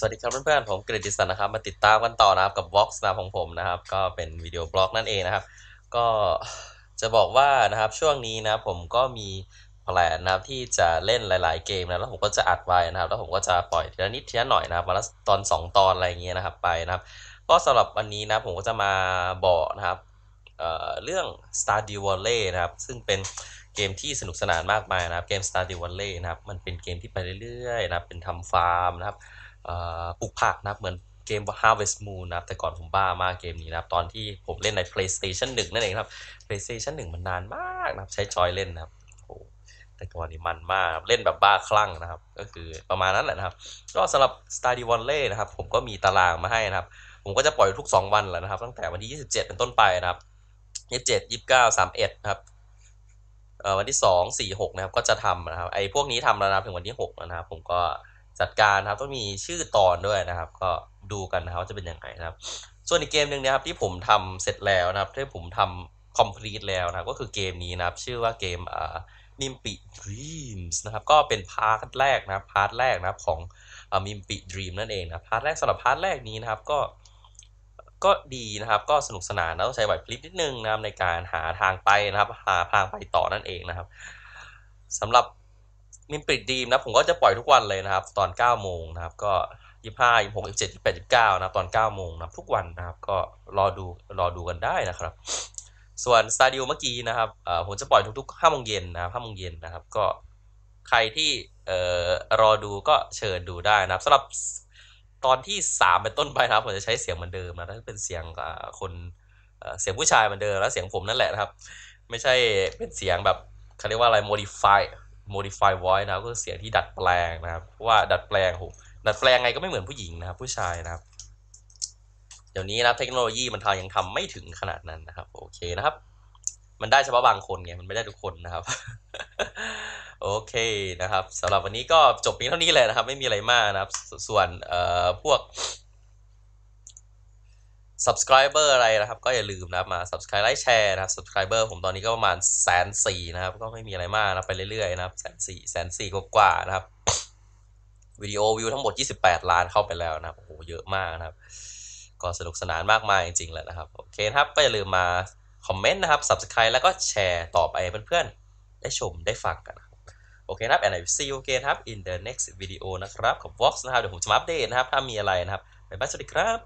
สวัสดีครับเพื่อนๆผมกฤติสันนะครับมาติดตามกันต่อนะครับกับ v o x นะของผมนะครับก็เป็นวิดีโอบล็อกนั่นเองนะครับ ก็จะบอกว่านะครับช่วงนี้นะผมก็มีแผนนะครับที่จะเล่นหลาย ๆเกมนะแล้วผมก็จะอัดไว้นะครับ แล้วผมก็จะปล่อยทีละนิดทีละหน่อยนะครับวันละตอน 2 ตอนอะไรเงี้ยนะครับไปนะครับ ก็สำหรับวันนี้นะผมก็จะมาบอกนะครับเเรื่อง Stardew Valley นะครับ ซึ่งเป็นเกมที่สนุกสนานมากมายนะครับเกม Stardew Valley นะครับ มันเป็นเกมที่ไปเรื่อยๆนะเป็นทำฟาร์มนะครับปลูกผักนะครับเหมือนเกม Harvest Moon นะครับแต่ก่อนผมบ้ามากเกมนี้นะครับตอนที่ผมเล่นใน PlayStation 1 นั่นเองครับ PlayStation 1 มันนานมากนะครับใช้จอยเล่นนะครับแต่ก่อนนี้มันมากเล่นแบบบ้าคลั่งนะครับ ก็คือประมาณนั้นแหละนะครับก็สำหรับ s t a r d i w a l l e y นะครับ ผมก็มีตารางมาให้นะครับ ผมก็จะปล่อยทุก 2 วันแหละนะครับ ตั้งแต่วันที่ 27 เป็นต้นไปนะครับ27 29 31นะครับวันที่ 2 4 6นะครับก็จะทำนะครับไอ้พวกนี้ทำแล้วนะถึงวันที่ 6 นะครับผมก็จัดการนะครับต้องมีชื่อตอนด้วยนะครับ ก็ดูกันนะครับจะเป็นยังไงนะครับ ส่วนอีกเกมหนึ่งนะครับที่ผมทำเสร็จแล้วนะครับที่ผมทำอมพลี e แล้วนะก็คือเกมนี้นะครับ ชื่อว่าเกมอ่ามิมปิดรีมส์นะครับก็เป็นพาร์ทแรกนะพาร์ทแรกนะครับของมิมปิดรีมนั่นเองนะพาร์ทแรกสำหรับพาร์ทแรกนี้นะครับก็ ก็ดีนะครับก็สนุกสนานนะต้องใช้ไหวพลิบนิดนึงนะในการหาทางไปนะครับ หาทางไปต่อนั่นเองนะครับสำหรับมินปิดดีมนะผมก็จะปล่อยทุกวันเลยนะครับ ตอน9โมงนะครับก็ยี่ห้ายี่หกยี่เจ็ดยี่แปดยี่เก้านะตอนเก้าโมงนะทุกวันนะครับก็รอดูรอดูกันได้นะครับ ส่วนสตาดิโอเมื่อกี้นะครับผมจะปล่อยทุกๆห้าโมงเย็นนะครับห้าโมงเย็นนะครับก็ใครที่เอ่อรอดูก็เชิญดูได้นะครับสำหรับตอนที่สามเป็นต้นไปนะครับผมจะใช้เสียงเหมือนเดิมนะถ้าเป็นเสียงคนเสียงผู้ชายเหมือนเดิมแล้วเสียงผมนั่นแหละนะครับไม่ใช่เป็นเสียงแบบเขาเรียกว่าอะไร modify modify voice นะก็คือเสียงที่ดัดแปลงนะครับ เพราะว่า ดัดแปลงหดัดแปลงไงก็ไม่เหมือนผู้หญิงนะครับ ผู้ชายนะครับ เดี๋ยวนี้นะเทคโนโลยีมันทางยังทำไม่ถึงขนาดนั้นนะครับ โอเคนะครับ มันได้เฉพาะบางคนไง มันไม่ได้ทุกคนนะครับ โอเคนะครับ สำหรับวันนี้ก็จบเพียงเท่านี้เลยนะครับ ไม่มีอะไรมากนะครับ ส่วนเอ่อพวก subscriber อะไรนะครับ ก็อย่าลืมนะมา subscribe ไลค์แชร์นะครับ subscriber ผมตอนนี้ก็ประมาณแสนสี่นะครับ ก็ไม่มีอะไรมากนะ ไปเรื่อยๆนะครับแสนสี่แสนสี่กว่าๆนะครับวิดีโอวิวทั้งหมด 28 ล้านเข้าไปแล้วนะครับโอ้โหเยอะมากนะครับก็สนุกสนานมากมายจริงๆแหละนะครับ โอเคครับก็อย่าลืมมาคอมเมนต์นะครับ subscribe แล้วก็แชร์ต่อไปเพื่อนๆ ได้ชมได้ฟังกันโอเคครับ and I see you again ครับ in the next video นะครับของ Vox นะครับเดี๋ยวผมจะมาอัปเดตนะครับ ถ้ามีอะไรนะครับบ๊ายบายสวัสดีครับ